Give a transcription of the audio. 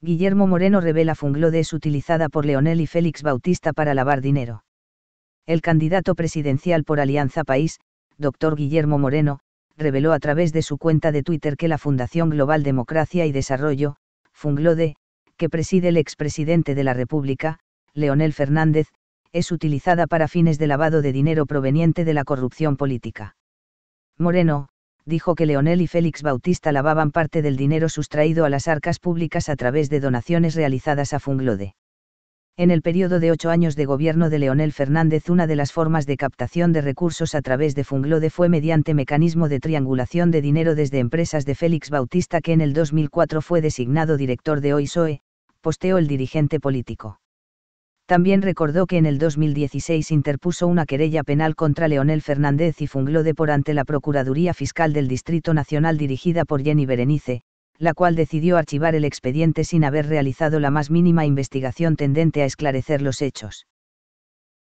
Guillermo Moreno revela Funglode es utilizada por Leonel y Félix Bautista para lavar dinero. El candidato presidencial por Alianza País, doctor Guillermo Moreno, reveló a través de su cuenta de Twitter que la Fundación Global Democracia y Desarrollo, Funglode, que preside el expresidente de la República, Leonel Fernández, es utilizada para fines de lavado de dinero proveniente de la corrupción política. Moreno, dijo que Leonel y Félix Bautista lavaban parte del dinero sustraído a las arcas públicas a través de donaciones realizadas a Funglode. En el periodo de ocho años de gobierno de Leonel Fernández una de las formas de captación de recursos a través de Funglode fue mediante mecanismo de triangulación de dinero desde empresas de Félix Bautista que en el 2004 fue designado director de OISOE, posteó el dirigente político. También recordó que en el 2016 interpuso una querella penal contra Leonel Fernández y de por ante la Procuraduría Fiscal del Distrito Nacional dirigida por Jenny Berenice, la cual decidió archivar el expediente sin haber realizado la más mínima investigación tendente a esclarecer los hechos.